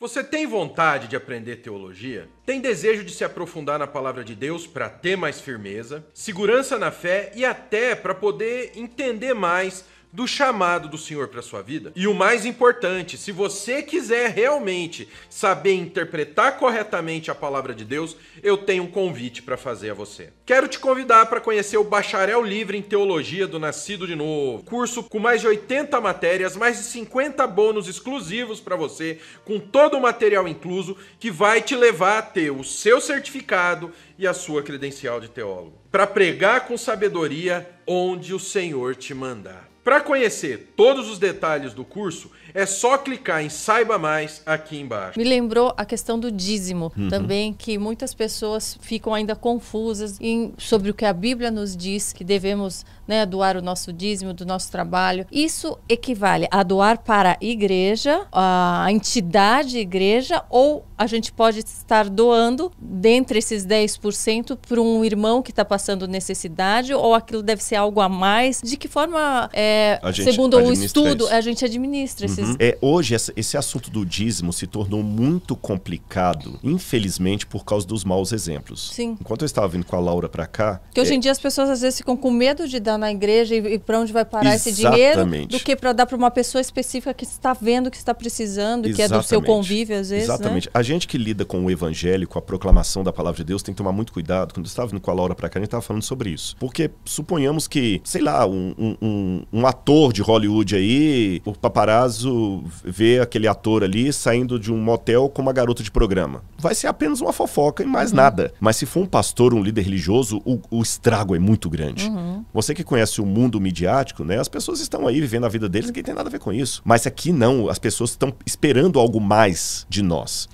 Você tem vontade de aprender teologia? Tem desejo de se aprofundar na palavra de Deus para ter mais firmeza, segurança na fé e até para poder entender mais do chamado do Senhor para sua vida. E o mais importante, se você quiser realmente saber interpretar corretamente a palavra de Deus, eu tenho um convite para fazer a você. Quero te convidar para conhecer o Bacharel Livre em Teologia do Nascido de Novo, curso com mais de 80 matérias, mais de 50 bônus exclusivos para você, com todo o material incluso, que vai te levar a ter o seu certificado e a sua credencial de teólogo, para pregar com sabedoria onde o Senhor te mandar. Para conhecer todos os detalhes do curso, é só clicar em Saiba Mais aqui embaixo. Me lembrou a questão do dízimo uhum. também, que muitas pessoas ficam ainda confusas em, sobre o que a Bíblia nos diz, que devemos né, doar o nosso dízimo, do nosso trabalho. Isso equivale a doar para a igreja, a entidade igreja ou a gente pode estar doando, dentre esses 10%, para um irmão que está passando necessidade, ou aquilo deve ser algo a mais. De que forma, é, segundo o estudo, isso. a gente administra uhum. esses. É, hoje, esse assunto do dízimo se tornou muito complicado, infelizmente, por causa dos maus exemplos. Sim. Enquanto eu estava vindo com a Laura para cá. Que hoje é... em dia as pessoas às vezes ficam com medo de dar na igreja e, e para onde vai parar Exatamente. esse dinheiro, do que para dar para uma pessoa específica que está vendo, que está precisando, Exatamente. que é do seu convívio, às vezes. Né? Exatamente. Né? gente que lida com o evangelho, com a proclamação da palavra de Deus, tem que tomar muito cuidado. Quando eu estava vindo com a Laura para cá, a gente estava falando sobre isso. Porque suponhamos que, sei lá, um, um, um ator de Hollywood aí, o paparazzo vê aquele ator ali saindo de um motel com uma garota de programa. Vai ser apenas uma fofoca e mais uhum. nada. Mas se for um pastor, um líder religioso, o, o estrago é muito grande. Uhum. Você que conhece o mundo midiático, né? As pessoas estão aí vivendo a vida deles, ninguém tem nada a ver com isso. Mas aqui não, as pessoas estão esperando algo mais de nós.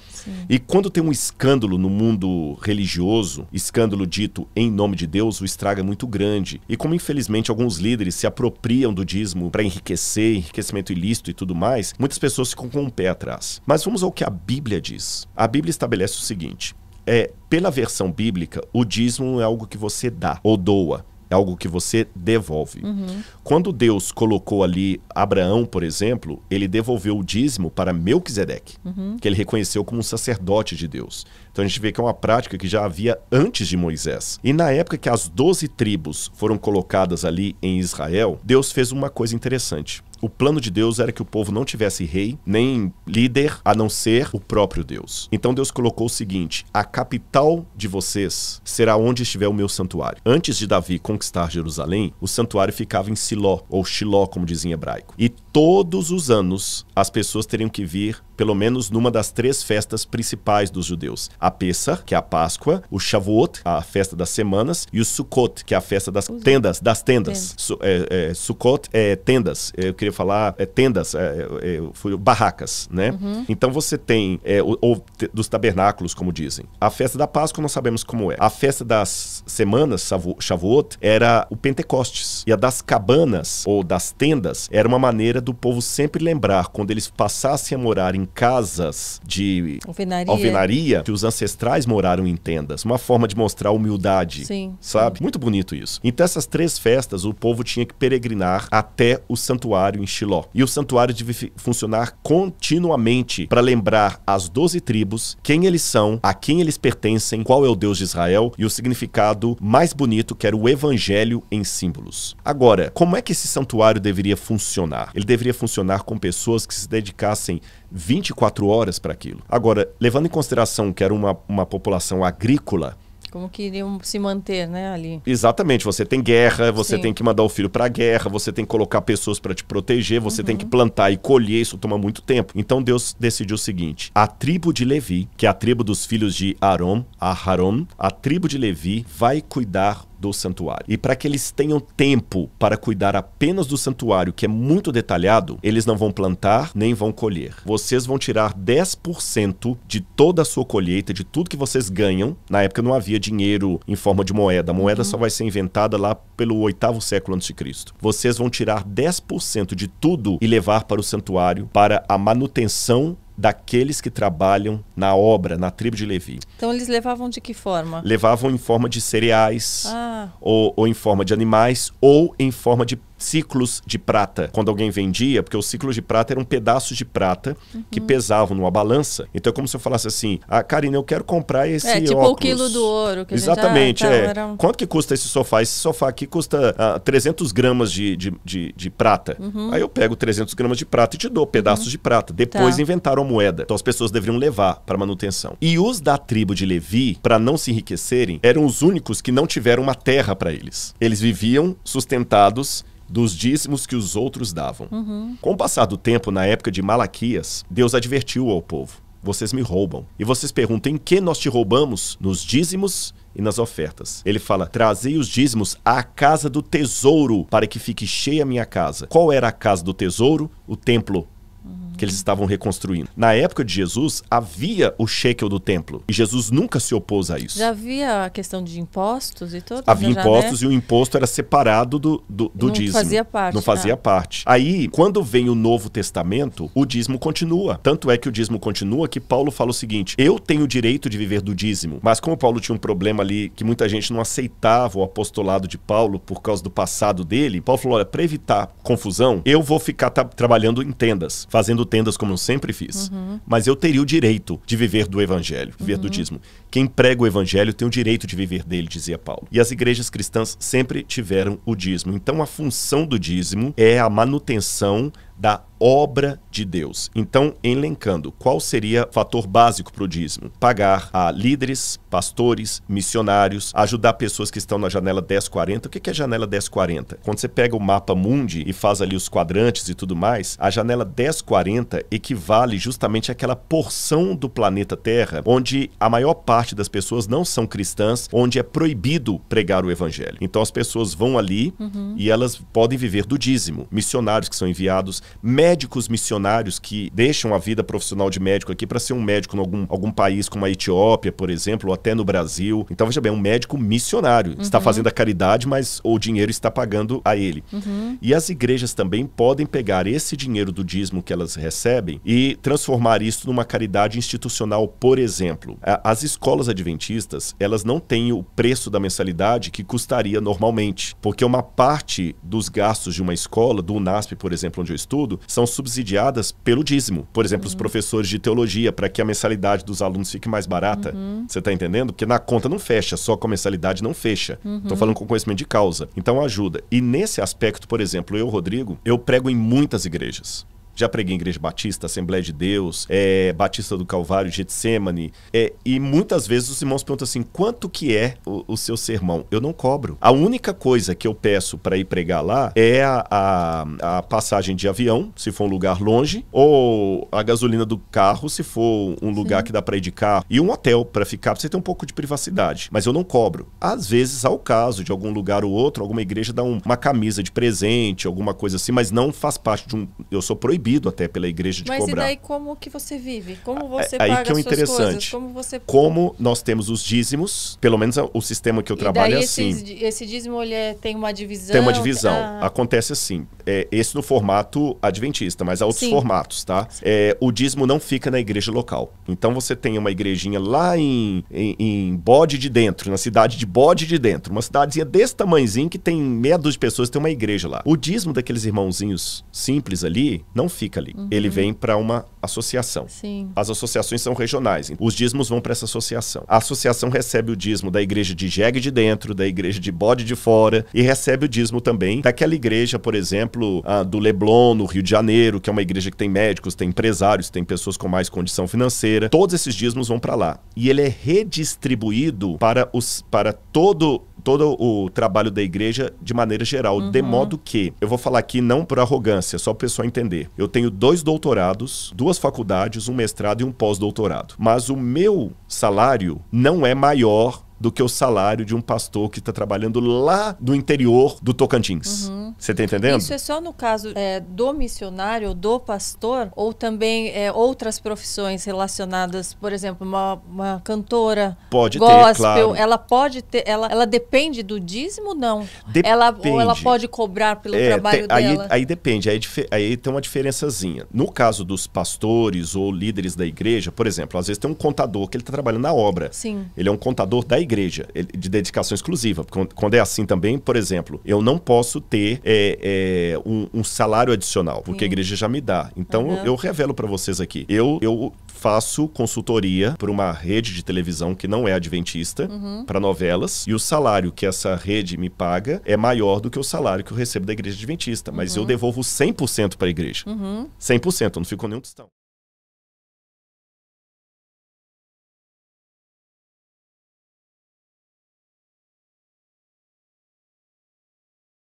E quando tem um escândalo no mundo religioso, escândalo dito em nome de Deus, o estrago é muito grande. E como infelizmente alguns líderes se apropriam do dízimo para enriquecer, enriquecimento ilícito e tudo mais, muitas pessoas ficam com o um pé atrás. Mas vamos ao que a Bíblia diz. A Bíblia estabelece o seguinte: é, pela versão bíblica, o dízimo é algo que você dá ou doa é algo que você devolve. Uhum. Quando Deus colocou ali Abraão, por exemplo, ele devolveu o dízimo para Melquisedeque, uhum. que ele reconheceu como um sacerdote de Deus. Então a gente vê que é uma prática que já havia antes de Moisés. E na época que as 12 tribos foram colocadas ali em Israel, Deus fez uma coisa interessante o plano de Deus era que o povo não tivesse rei, nem líder, a não ser o próprio Deus. Então Deus colocou o seguinte: a capital de vocês será onde estiver o meu santuário. Antes de Davi conquistar Jerusalém, o santuário ficava em Siló, ou Shiló, como dizem em hebraico. E todos os anos as pessoas teriam que vir pelo menos numa das três festas principais dos judeus: a Pesach, que é a Páscoa, o Shavuot, a festa das semanas, e o Sukkot, que é a festa das Os tendas, das tendas. Su, é, é, Sukkot é tendas. Eu queria falar é, tendas, é, é, foi barracas, né? Uhum. Então você tem ou, é, ou, dos tabernáculos, como dizem. A festa da Páscoa nós sabemos como é. A festa das semanas, Shavuot, era o Pentecostes e a das cabanas ou das tendas era uma maneira do povo sempre lembrar quando eles passassem a morar em casas de alvenaria. alvenaria. que os ancestrais moraram em tendas. Uma forma de mostrar humildade, sim, sabe? Sim. Muito bonito isso. Então, essas três festas, o povo tinha que peregrinar até o santuário em Shiló. E o santuário devia funcionar continuamente para lembrar as doze tribos quem eles são, a quem eles pertencem, qual é o Deus de Israel e o significado mais bonito que era o evangelho em símbolos. Agora, como é que esse santuário deveria funcionar? Ele deveria funcionar com pessoas que se dedicassem 24 horas para aquilo. Agora, levando em consideração que era uma, uma população agrícola, como queriam se manter, né, ali. Exatamente. Você tem guerra, você Sim. tem que mandar o filho para a guerra, você tem que colocar pessoas para te proteger, você uhum. tem que plantar e colher, isso toma muito tempo. Então Deus decidiu o seguinte: a tribo de Levi, que é a tribo dos filhos de Arom, Aharon, a tribo de Levi, vai cuidar do santuário. E para que eles tenham tempo para cuidar apenas do santuário, que é muito detalhado, eles não vão plantar nem vão colher. Vocês vão tirar 10% de toda a sua colheita, de tudo que vocês ganham. Na época não havia dinheiro em forma de moeda. A moeda uhum. só vai ser inventada lá pelo oitavo século antes de Cristo. Vocês vão tirar 10% de tudo e levar para o santuário para a manutenção daqueles que trabalham na obra, na tribo de Levi. Então eles levavam de que forma? Levavam em forma de cereais, ah. ou, ou, em forma de animais, ou em forma de ciclos de prata. Quando alguém vendia, porque os ciclos de prata eram pedaços de prata uhum. que pesavam numa balança. Então é como se eu falasse assim, ah, Karina, eu quero comprar esse É, tipo óculos. o quilo do ouro. Exatamente, gente... Ah, tá, é. Era... Quanto que custa esse sofá? Esse sofá aqui custa ah, 300 gramas de, de, de, de prata. Uhum. Aí eu pego 300 gramas de prata e te dou pedaços uhum. de prata. Depois tá. inventaram moeda. Então as pessoas deveriam levar para manutenção. E os da tribo de Levi, para não se enriquecerem, eram os únicos que não tiveram uma terra para eles. Eles viviam sustentados dos dízimos que os outros davam. Uhum. Com o passar do tempo, na época de Malaquias, Deus advertiu ao povo: vocês me roubam. E vocês perguntam: em que nós te roubamos? Nos dízimos e nas ofertas. Ele fala: Trazei os dízimos à casa do tesouro, para que fique cheia a minha casa. Qual era a casa do tesouro? O templo que eles estavam reconstruindo. Na época de Jesus, havia o shekel do templo e Jesus nunca se opôs a isso. Já havia a questão de impostos e tudo? Havia já né? impostos já, né? e o imposto era separado do, do, do Não dízimo. Fazia parte, Não fazia né? parte. Aí, quando vem o Novo Testamento, o dízimo continua. Tanto é que o dízimo continua que Paulo fala o seguinte: eu tenho o direito de viver do dízimo, mas como Paulo tinha um problema ali que muita gente não aceitava o apostolado de Paulo por causa do passado dele, Paulo falou: olha, para evitar confusão, eu vou ficar trabalhando em tendas, fazendo tendas como eu sempre fiz. Uhum. Mas eu teria o direito de viver do evangelho, viver uhum. do dízimo. Quem prega o evangelho tem o direito de viver dele, dizia Paulo. E as igrejas cristãs sempre tiveram o dízimo. Então a função do dízimo é a manutenção da obra de Deus. Então, elencando, qual seria o fator básico para o dízimo? Pagar a líderes, pastores, missionários, ajudar pessoas que estão na janela 1040. O que é janela 1040? Quando você pega o mapa mundi e faz ali os quadrantes e tudo mais, a janela 1040 equivale justamente àquela porção do planeta Terra onde a maior parte das pessoas não são cristãs, onde é proibido pregar o evangelho. Então, as pessoas vão ali uhum. e elas podem viver do dízimo. Missionários que são enviados, médicos missionários que deixam a vida profissional de médico aqui para ser um médico em algum, algum país como a Etiópia, por exemplo, ou até no Brasil. Então, veja bem, um médico missionário uhum. está fazendo a caridade, mas o dinheiro está pagando a ele. Uhum. E as igrejas também podem pegar esse dinheiro do dízimo que elas recebem e transformar isso numa caridade institucional, por exemplo. As escolas adventistas, elas não têm o preço da mensalidade que custaria normalmente, porque uma parte dos gastos de uma escola, do UNASP, por exemplo, onde eu estou, estudo são subsidiadas pelo dízimo. Por exemplo, uhum. os professores de teologia, para que a mensalidade dos alunos fique mais barata. Uhum. Você uhum. está entendendo? Porque na conta não fecha, só com a mensalidade não fecha. Estou uhum. falando com conhecimento de causa. Então ajuda. E nesse aspecto, por exemplo, eu, Rodrigo, eu prego em muitas igrejas. Já preguei em Igreja Batista, Assembleia de Deus, é, Batista do Calvário, Getsemane. É, e muitas vezes os irmãos perguntam assim: quanto que é o, o seu sermão? Eu não cobro. A única coisa que eu peço para ir pregar lá é a, a, a, passagem de avião, se for um lugar longe, ou a gasolina do carro, se for um lugar Sim. que dá para ir de carro, e um hotel para ficar, pra você ter um pouco de privacidade. Mas eu não cobro. Às vezes, ao caso de algum lugar ou outro, alguma igreja dá um, uma camisa de presente, alguma coisa assim, mas não faz parte de um. Eu sou proibido proibido até pela igreja de Mas cobrar. Mas e daí como que você vive? Como ah, você é, paga aí que é interessante. Coisas? Como você Como nós temos os dízimos, pelo menos o sistema que eu e trabalho daí é assim. Esse, esse dízimo ele é, tem uma divisão? Tem uma divisão. Ah. Acontece assim. É, esse no formato adventista, mas há outros Sim. formatos, tá? É, o dízimo não fica na igreja local. Então você tem uma igrejinha lá em, em, em Bode de Dentro, na cidade de Bode de Dentro, uma cidadezinha desse tamanhozinho que tem meia dúzia de pessoas, tem uma igreja lá. O dízimo daqueles irmãozinhos simples ali não fica ali. Uhum. Ele vem para uma associação. Sim. As associações são regionais. Os dízimos vão para essa associação. A associação recebe o dízimo da igreja de jegue de dentro, da igreja de bode de fora e recebe o dízimo também daquela igreja, por exemplo, do Leblon, no Rio de Janeiro, que é uma igreja que tem médicos, tem empresários, tem pessoas com mais condição financeira. Todos esses dízimos vão para lá. E ele é redistribuído para, os, para todo todo o trabalho da igreja de maneira geral. Uhum. De modo que, eu vou falar aqui não por arrogância, só para o pessoal entender. Eu tenho dois doutorados, duas faculdades, um mestrado e um pós-doutorado. Mas o meu salário não é maior do que o salário de um pastor que está trabalhando lá no interior do Tocantins. Uhum. Você está entendendo? Isso é só no caso é, do missionário, do pastor, ou também é, outras profissões relacionadas, por exemplo, uma, uma cantora, pode gospel, ter, claro. ela pode ter, ela, ela depende do dízimo, não? Depende. Ela, ou ela pode cobrar pelo é, trabalho tem, dela? Aí, depende, aí, aí tem uma diferençazinha. No caso dos pastores ou líderes da igreja, por exemplo, às vezes tem um contador que ele está trabalhando na obra. Sim. Ele é um contador da igreja igreja, de dedicação exclusiva. Quando é assim também, por exemplo, eu não posso ter é, é, um, um, salário adicional, porque Sim. a igreja já me dá. Então uhum. eu, revelo para vocês aqui. Eu, eu faço consultoria para uma rede de televisão que não é adventista, uhum. para novelas, e o salário que essa rede me paga é maior do que o salário que eu recebo da igreja adventista. Mas uhum. eu devolvo 100% para a igreja. 100%, uhum. eu não fico nenhum tostão.